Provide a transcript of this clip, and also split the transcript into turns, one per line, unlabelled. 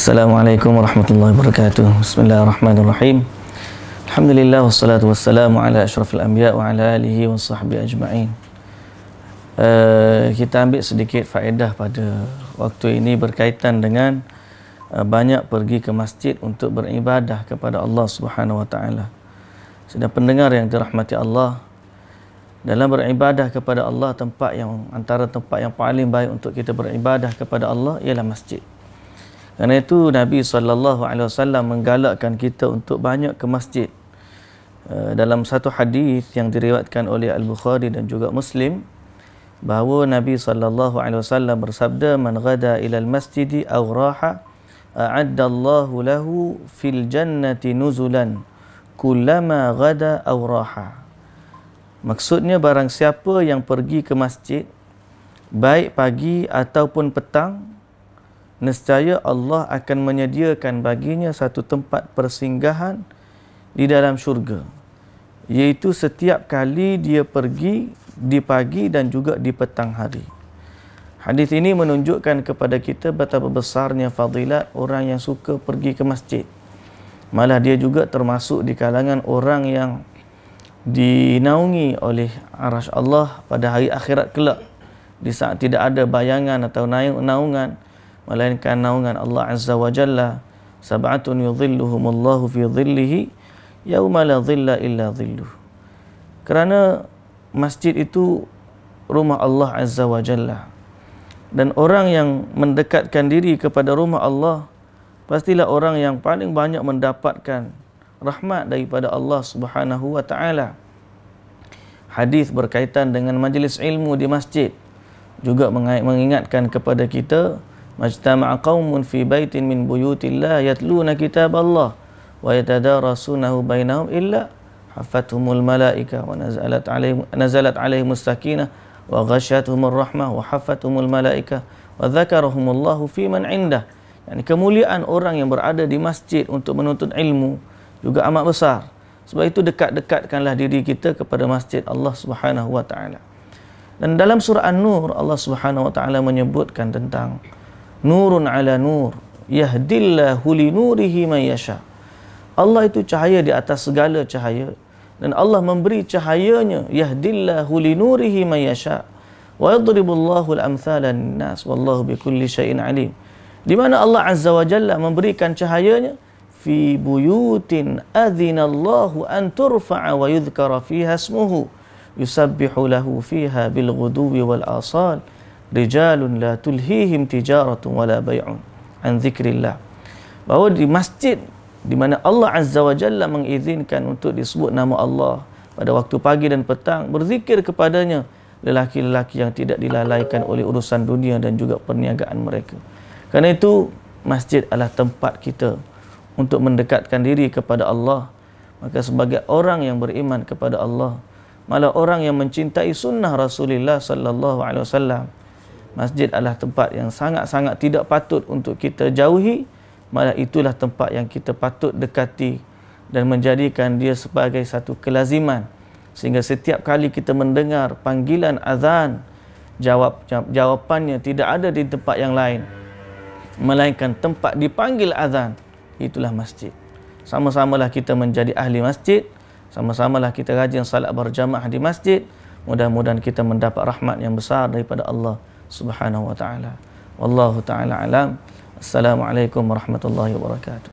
Assalamualaikum warahmatullahi wabarakatuh. Bismillahirrahmanirrahim. Alhamdulillah wassalatu wassalamu ala asyrafil anbiya wa ala alihi wa sahbihi ajma'in. Uh, kita ambil sedikit faedah pada waktu ini berkaitan dengan uh, banyak pergi ke masjid untuk beribadah kepada Allah Subhanahu wa taala. Sudah pendengar yang dirahmati Allah dalam beribadah kepada Allah tempat yang antara tempat yang paling baik untuk kita beribadah kepada Allah ialah masjid. Kerana itu Nabi saw menggalakkan kita untuk banyak ke masjid. Eh, dalam satu hadis yang diriwayatkan oleh Al-Bukhari dan juga Muslim bahawa Nabi saw bersabda man gada ila masjidi awraha, raha a'adda Allahu lahu fil jannati nuzulan kullama ghada aw raha. Maksudnya barang siapa yang pergi ke masjid baik pagi ataupun petang nescaya Allah akan menyediakan baginya satu tempat persinggahan di dalam syurga iaitu setiap kali dia pergi di pagi dan juga di petang hari hadis ini menunjukkan kepada kita betapa besarnya fadilat orang yang suka pergi ke masjid malah dia juga termasuk di kalangan orang yang dinaungi oleh arasy Allah pada hari akhirat kelak di saat tidak ada bayangan atau naungan melainkan naungan Allah Azza wa Jalla sab'atun yudhilluhum Allahu fi dhillihi yauma la dhilla illa dhilluh kerana masjid itu rumah Allah Azza wa Jalla dan orang yang mendekatkan diri kepada rumah Allah pastilah orang yang paling banyak mendapatkan rahmat daripada Allah Subhanahu wa taala hadis berkaitan dengan majlis ilmu di masjid juga mengingatkan kepada kita مجتمع قوم في بيت من بيوت الله يتلون كتاب الله ويتدارسونه بينهم إلا حفتهم الملائكة ونزلت عليهم نزلت عليهم السكينة وغشتهم الرحمة وحفتهم الملائكة وذكرهم الله في من عنده يعني kemuliaan orang yang berada di masjid untuk menuntut ilmu juga amat besar sebab itu dekat-dekatkanlah diri kita kepada masjid Allah Subhanahu wa taala dan dalam surah An-Nur Allah Subhanahu wa taala menyebutkan tentang nurun ala nur yahdillahu li nurihi man yasha Allah itu cahaya di atas segala cahaya dan Allah memberi cahayanya yahdillahu li nurihi man yasha wa yadribullahu al-amthala lin-nas wallahu bikulli shay'in alim di mana Allah azza wa jalla memberikan cahayanya fi buyutin adzina Allahu an turfa'a wa yudhkara fiha ismuhu yusabbihu lahu fiha bil ghuduwi wal asal رجال la tulhihim تجارة ولا بيع عن ذكر الله bahawa di masjid di mana Allah Azza wa Jalla mengizinkan untuk disebut nama Allah pada waktu pagi dan petang berzikir kepadanya lelaki-lelaki yang tidak dilalaikan oleh urusan dunia dan juga perniagaan mereka Karena itu masjid adalah tempat kita untuk mendekatkan diri kepada Allah maka sebagai orang yang beriman kepada Allah malah orang yang mencintai sunnah Rasulullah sallallahu alaihi wasallam masjid adalah tempat yang sangat-sangat tidak patut untuk kita jauhi malah itulah tempat yang kita patut dekati dan menjadikan dia sebagai satu kelaziman sehingga setiap kali kita mendengar panggilan azan jawab jawapannya tidak ada di tempat yang lain melainkan tempat dipanggil azan itulah masjid sama-samalah kita menjadi ahli masjid sama-samalah kita rajin salat berjamaah di masjid mudah-mudahan kita mendapat rahmat yang besar daripada Allah subhanahu wa ta'ala. Wallahu ta'ala alam. Assalamualaikum warahmatullahi wabarakatuh.